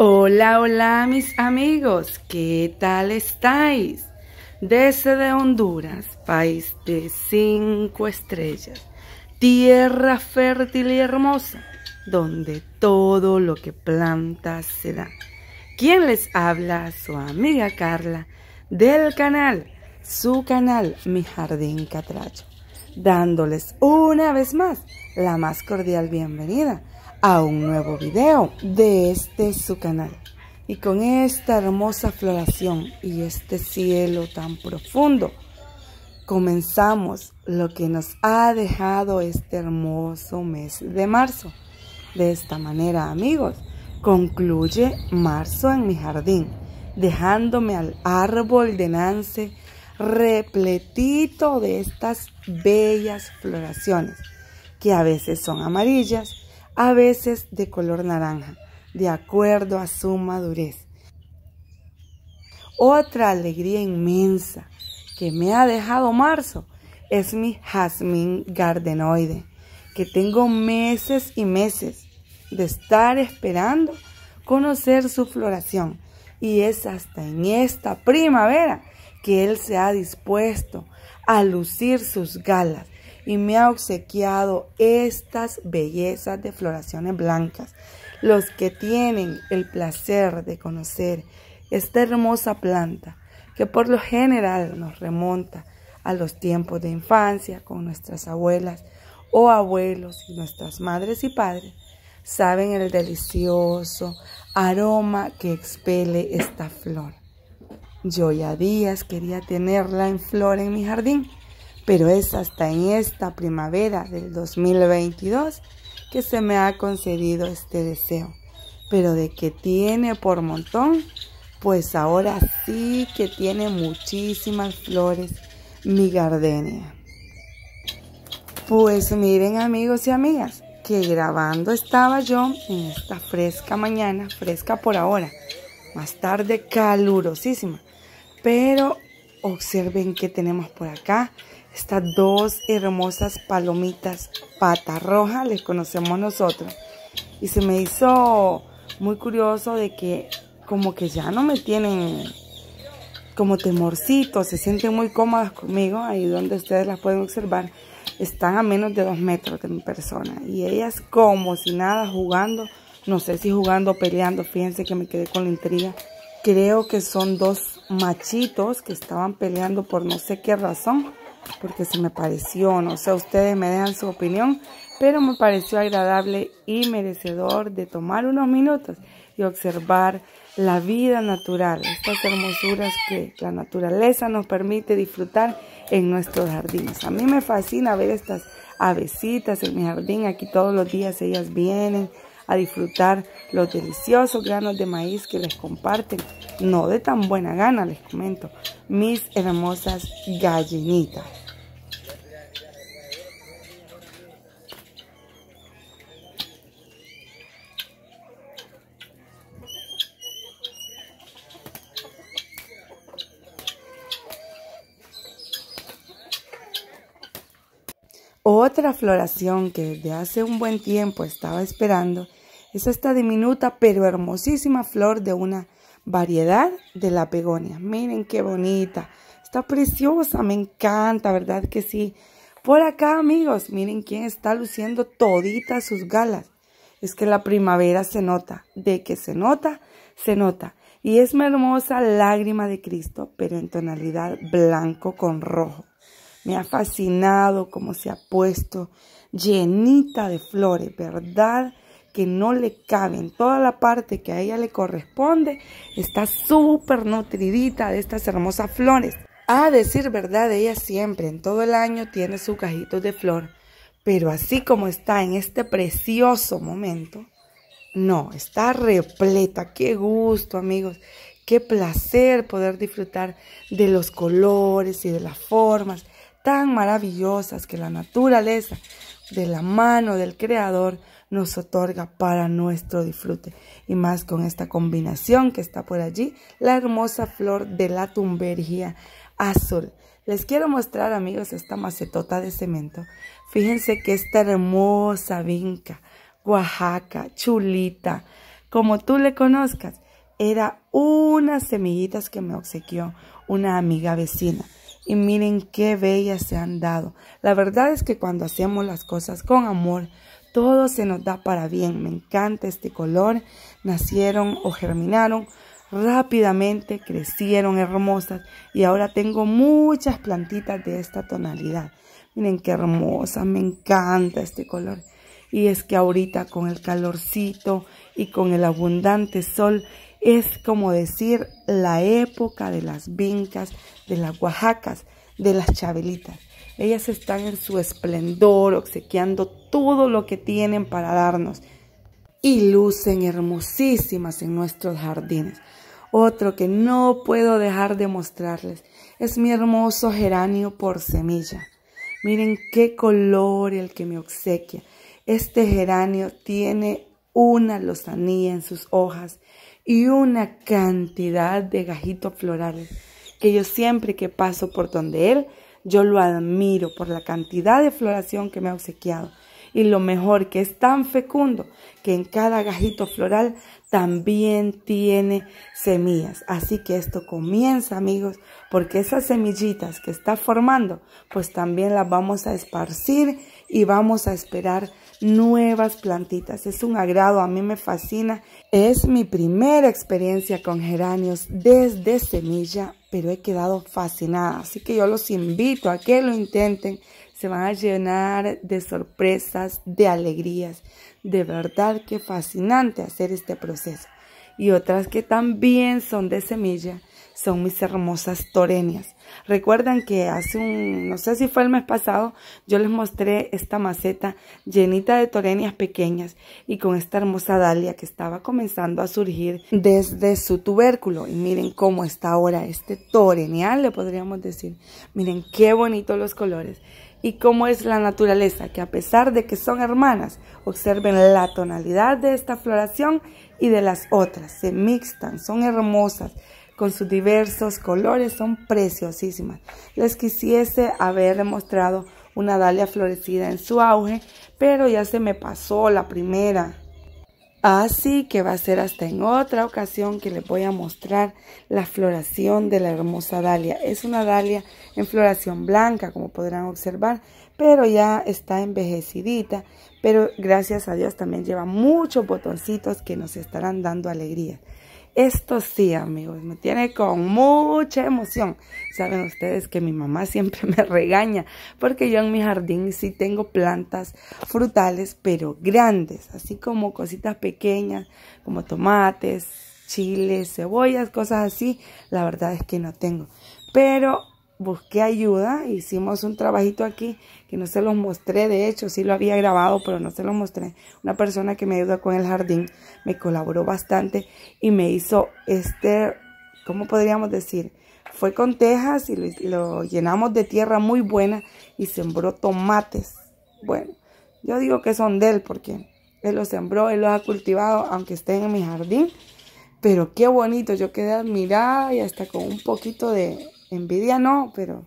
Hola, hola mis amigos, ¿qué tal estáis? Desde Honduras, país de cinco estrellas, tierra fértil y hermosa, donde todo lo que plantas se da. ¿Quién les habla? Su amiga Carla, del canal, su canal, Mi Jardín Catracho, dándoles una vez más la más cordial bienvenida a un nuevo video de este su canal. Y con esta hermosa floración y este cielo tan profundo, comenzamos lo que nos ha dejado este hermoso mes de marzo. De esta manera, amigos, concluye marzo en mi jardín, dejándome al árbol de Nance repletito de estas bellas floraciones, que a veces son amarillas a veces de color naranja, de acuerdo a su madurez. Otra alegría inmensa que me ha dejado marzo es mi jazmín gardenoide, que tengo meses y meses de estar esperando conocer su floración. Y es hasta en esta primavera que él se ha dispuesto a lucir sus galas y me ha obsequiado estas bellezas de floraciones blancas. Los que tienen el placer de conocer esta hermosa planta, que por lo general nos remonta a los tiempos de infancia con nuestras abuelas o abuelos y nuestras madres y padres, saben el delicioso aroma que expele esta flor. Yo ya días quería tenerla en flor en mi jardín pero es hasta en esta primavera del 2022 que se me ha concedido este deseo, pero de que tiene por montón, pues ahora sí que tiene muchísimas flores mi gardenia. Pues miren amigos y amigas, que grabando estaba yo en esta fresca mañana, fresca por ahora, más tarde calurosísima, pero observen que tenemos por acá estas dos hermosas palomitas, pata roja, les conocemos nosotros. Y se me hizo muy curioso de que como que ya no me tienen como temorcito, se sienten muy cómodas conmigo, ahí donde ustedes las pueden observar, están a menos de dos metros de mi persona. Y ellas como si nada, jugando, no sé si jugando o peleando, fíjense que me quedé con la intriga. Creo que son dos machitos que estaban peleando por no sé qué razón porque se me pareció, no sé, ustedes me dejan su opinión, pero me pareció agradable y merecedor de tomar unos minutos y observar la vida natural, estas hermosuras que la naturaleza nos permite disfrutar en nuestros jardines. A mí me fascina ver estas avecitas en mi jardín, aquí todos los días ellas vienen, a disfrutar los deliciosos granos de maíz que les comparten. No de tan buena gana, les comento. Mis hermosas gallinitas. Otra floración que desde hace un buen tiempo estaba esperando es esta diminuta pero hermosísima flor de una variedad de la begonia. Miren qué bonita. Está preciosa, me encanta, ¿verdad que sí? Por acá, amigos, miren quién está luciendo toditas sus galas. Es que la primavera se nota, de que se nota, se nota. Y es mi hermosa lágrima de Cristo, pero en tonalidad blanco con rojo. Me ha fascinado cómo se ha puesto llenita de flores, ¿verdad? que no le caben. Toda la parte que a ella le corresponde está súper nutridita de estas hermosas flores. A decir verdad, ella siempre, en todo el año, tiene su cajito de flor. Pero así como está en este precioso momento, no, está repleta. Qué gusto, amigos. Qué placer poder disfrutar de los colores y de las formas tan maravillosas que la naturaleza de la mano del Creador nos otorga para nuestro disfrute. Y más con esta combinación que está por allí, la hermosa flor de la tumbergia azul. Les quiero mostrar, amigos, esta macetota de cemento. Fíjense que esta hermosa vinca, Oaxaca, chulita, como tú le conozcas, era unas semillitas que me obsequió una amiga vecina. Y miren qué bellas se han dado. La verdad es que cuando hacemos las cosas con amor, todo se nos da para bien. Me encanta este color. Nacieron o germinaron rápidamente, crecieron hermosas y ahora tengo muchas plantitas de esta tonalidad. Miren qué hermosa, me encanta este color. Y es que ahorita con el calorcito y con el abundante sol es como decir la época de las vincas, de las oaxacas, de las chabelitas. Ellas están en su esplendor, obsequiando todo lo que tienen para darnos y lucen hermosísimas en nuestros jardines. Otro que no puedo dejar de mostrarles es mi hermoso geranio por semilla. Miren qué color el que me obsequia. Este geranio tiene una lozanía en sus hojas y una cantidad de gajitos florales que yo siempre que paso por donde él yo lo admiro por la cantidad de floración que me ha obsequiado. Y lo mejor, que es tan fecundo que en cada gajito floral también tiene semillas. Así que esto comienza, amigos, porque esas semillitas que está formando, pues también las vamos a esparcir y vamos a esperar nuevas plantitas. Es un agrado, a mí me fascina. Es mi primera experiencia con geranios desde semilla pero he quedado fascinada. Así que yo los invito a que lo intenten. Se van a llenar de sorpresas, de alegrías. De verdad que fascinante hacer este proceso. Y otras que también son de semilla son mis hermosas torenias. Recuerdan que hace un, no sé si fue el mes pasado, yo les mostré esta maceta llenita de torenias pequeñas y con esta hermosa dalia que estaba comenzando a surgir desde su tubérculo. Y miren cómo está ahora este torenial, le podríamos decir. Miren qué bonitos los colores y cómo es la naturaleza, que a pesar de que son hermanas, observen la tonalidad de esta floración y de las otras, se mixtan, son hermosas con sus diversos colores son preciosísimas. Les quisiese haber mostrado una dalia florecida en su auge, pero ya se me pasó la primera. Así que va a ser hasta en otra ocasión que les voy a mostrar la floración de la hermosa dalia. Es una dalia en floración blanca, como podrán observar, pero ya está envejecidita. Pero gracias a Dios también lleva muchos botoncitos que nos estarán dando alegría. Esto sí, amigos, me tiene con mucha emoción. Saben ustedes que mi mamá siempre me regaña porque yo en mi jardín sí tengo plantas frutales, pero grandes, así como cositas pequeñas, como tomates, chiles, cebollas, cosas así. La verdad es que no tengo. Pero busqué ayuda, hicimos un trabajito aquí que no se los mostré, de hecho sí lo había grabado, pero no se los mostré. Una persona que me ayuda con el jardín me colaboró bastante y me hizo este, ¿cómo podríamos decir? Fue con tejas y lo, lo llenamos de tierra muy buena y sembró tomates. Bueno, yo digo que son de él porque él los sembró, él los ha cultivado, aunque estén en mi jardín. Pero qué bonito, yo quedé admirada y hasta con un poquito de, envidia no, pero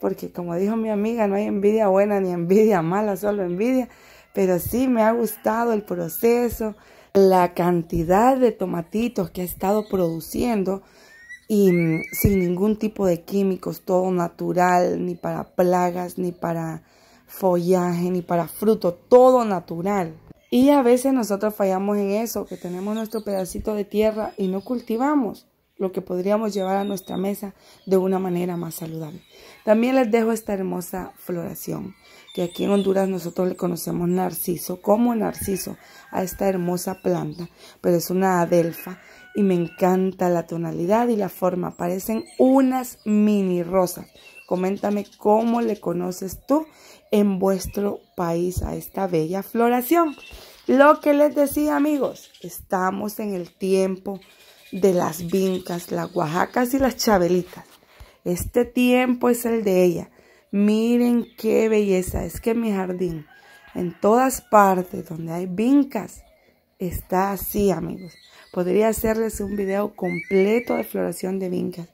porque como dijo mi amiga, no hay envidia buena ni envidia mala, solo envidia, pero sí me ha gustado el proceso, la cantidad de tomatitos que ha estado produciendo y mm, sin ningún tipo de químicos, todo natural, ni para plagas, ni para follaje, ni para fruto, todo natural. Y a veces nosotros fallamos en eso, que tenemos nuestro pedacito de tierra y no cultivamos lo que podríamos llevar a nuestra mesa de una manera más saludable. También les dejo esta hermosa floración, que aquí en Honduras nosotros le conocemos narciso, como narciso, a esta hermosa planta, pero es una adelfa y me encanta la tonalidad y la forma, parecen unas mini rosas. Coméntame cómo le conoces tú en vuestro país a esta bella floración. Lo que les decía amigos, estamos en el tiempo de las vincas, las oaxacas y las chabelitas. Este tiempo es el de ella. Miren qué belleza. Es que mi jardín, en todas partes donde hay vincas, está así, amigos. Podría hacerles un video completo de floración de vincas.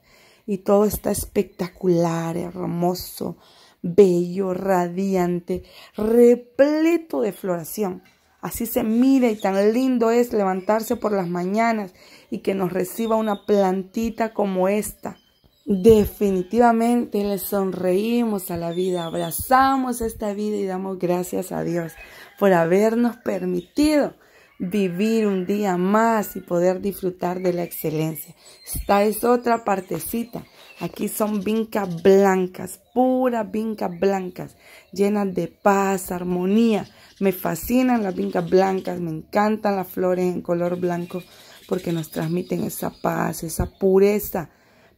Y todo está espectacular, hermoso, bello, radiante, repleto de floración. Así se mira y tan lindo es levantarse por las mañanas y que nos reciba una plantita como esta. Definitivamente le sonreímos a la vida, abrazamos esta vida y damos gracias a Dios por habernos permitido vivir un día más y poder disfrutar de la excelencia. Esta es otra partecita Aquí son vincas blancas, puras vincas blancas, llenas de paz, armonía. Me fascinan las vincas blancas, me encantan las flores en color blanco porque nos transmiten esa paz, esa pureza,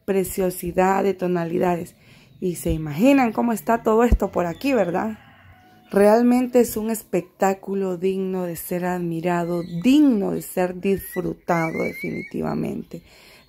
preciosidad de tonalidades. Y se imaginan cómo está todo esto por aquí, ¿verdad? Realmente es un espectáculo digno de ser admirado, digno de ser disfrutado definitivamente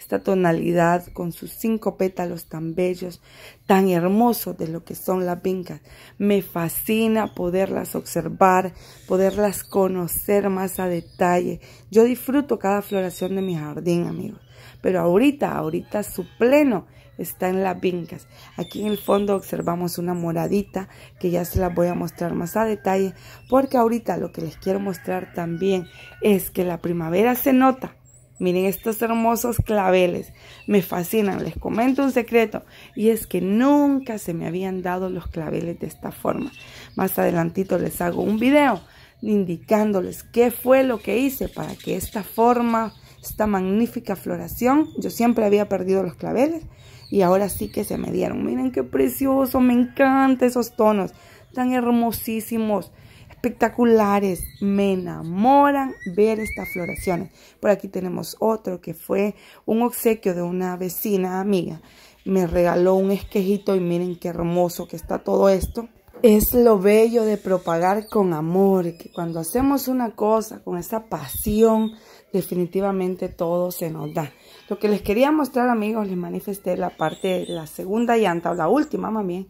esta tonalidad con sus cinco pétalos tan bellos, tan hermosos de lo que son las vincas. Me fascina poderlas observar, poderlas conocer más a detalle. Yo disfruto cada floración de mi jardín, amigos. Pero ahorita, ahorita su pleno está en las vincas. Aquí en el fondo observamos una moradita que ya se las voy a mostrar más a detalle porque ahorita lo que les quiero mostrar también es que la primavera se nota Miren estos hermosos claveles. Me fascinan. Les comento un secreto. Y es que nunca se me habían dado los claveles de esta forma. Más adelantito les hago un video indicándoles qué fue lo que hice para que esta forma, esta magnífica floración, yo siempre había perdido los claveles y ahora sí que se me dieron. Miren qué precioso, me encantan esos tonos tan hermosísimos espectaculares. Me enamoran ver estas floraciones. Por aquí tenemos otro que fue un obsequio de una vecina amiga. Me regaló un esquejito y miren qué hermoso que está todo esto. Es lo bello de propagar con amor, que cuando hacemos una cosa con esa pasión, definitivamente todo se nos da. Lo que les quería mostrar amigos, les manifesté la parte, la segunda llanta o la última mami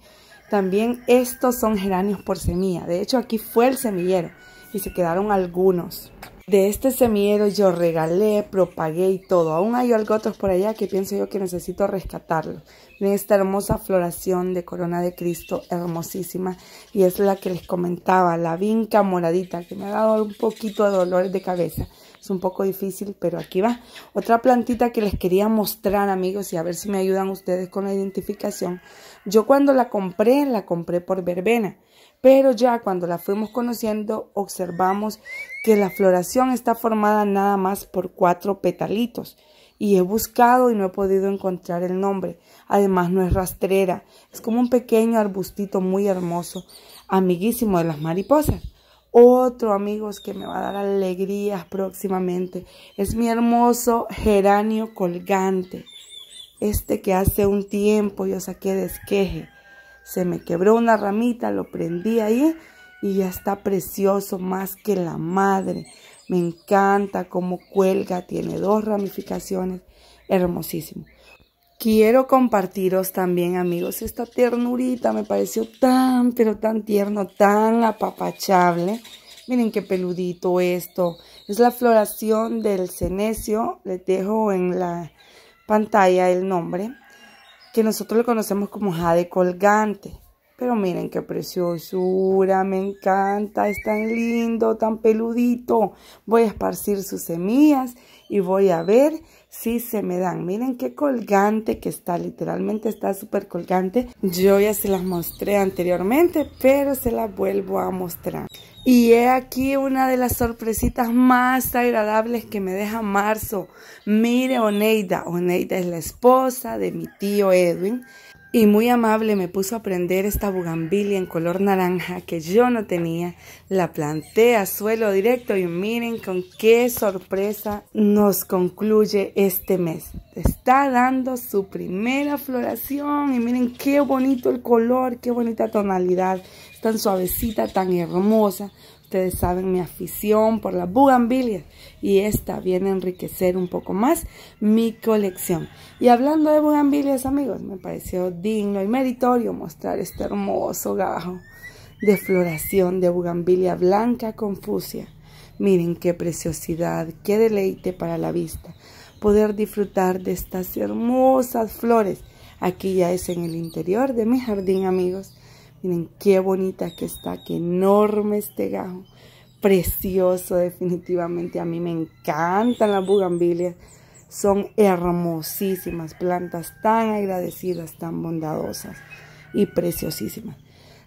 también estos son geranios por semilla. De hecho, aquí fue el semillero y se quedaron algunos. De este semillero yo regalé, propagué y todo. Aún hay algo otros por allá que pienso yo que necesito rescatarlo. de esta hermosa floración de corona de Cristo, hermosísima. Y es la que les comentaba, la vinca moradita, que me ha dado un poquito de dolor de cabeza. Es un poco difícil, pero aquí va. Otra plantita que les quería mostrar, amigos, y a ver si me ayudan ustedes con la identificación. Yo cuando la compré, la compré por verbena. Pero ya cuando la fuimos conociendo, observamos que la floración está formada nada más por cuatro petalitos. Y he buscado y no he podido encontrar el nombre. Además no es rastrera, es como un pequeño arbustito muy hermoso, amiguísimo de las mariposas otro amigos que me va a dar alegrías próximamente. Es mi hermoso geranio colgante. Este que hace un tiempo yo saqué de esqueje se me quebró una ramita, lo prendí ahí y ya está precioso más que la madre. Me encanta cómo cuelga, tiene dos ramificaciones, hermosísimo. Quiero compartiros también, amigos, esta ternurita me pareció tan, pero tan tierno, tan apapachable. Miren qué peludito esto. Es la floración del cenecio. Les dejo en la pantalla el nombre que nosotros lo conocemos como jade colgante. Pero miren qué preciosura, me encanta, es tan lindo, tan peludito. Voy a esparcir sus semillas y voy a ver sí se me dan. Miren qué colgante que está, literalmente está súper colgante. Yo ya se las mostré anteriormente, pero se las vuelvo a mostrar. Y he aquí una de las sorpresitas más agradables que me deja marzo. Mire Oneida, Oneida es la esposa de mi tío Edwin y muy amable me puso a prender esta bugambilia en color naranja que yo no tenía. La planté a suelo directo y miren con qué sorpresa nos concluye este mes. Está dando su primera floración y miren qué bonito el color, qué bonita tonalidad tan suavecita, tan hermosa. Ustedes saben mi afición por las bugambilia y esta viene a enriquecer un poco más mi colección. Y hablando de bugambilias, amigos, me pareció digno y meritorio mostrar este hermoso gajo de floración de bugambilia blanca confusia. Miren qué preciosidad, qué deleite para la vista poder disfrutar de estas hermosas flores. Aquí ya es en el interior de mi jardín, amigos. Miren qué bonita que está, qué enorme este gajo. Precioso definitivamente. A mí me encantan las bugambilias. Son hermosísimas plantas, tan agradecidas, tan bondadosas y preciosísimas.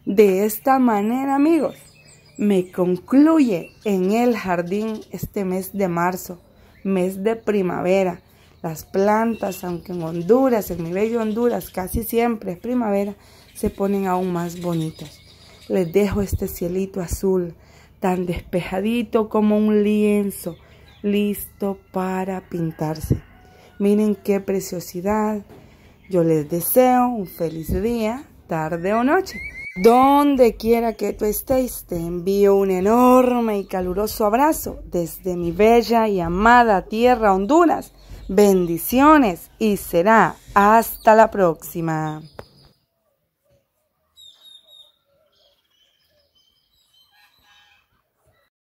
De esta manera, amigos, me concluye en el jardín este mes de marzo, mes de primavera. Las plantas, aunque en Honduras, en mi bello Honduras, casi siempre es primavera, se ponen aún más bonitas. Les dejo este cielito azul tan despejadito como un lienzo listo para pintarse. Miren qué preciosidad. Yo les deseo un feliz día, tarde o noche. Donde quiera que tú estés, te envío un enorme y caluroso abrazo desde mi bella y amada tierra Honduras. Bendiciones y será hasta la próxima.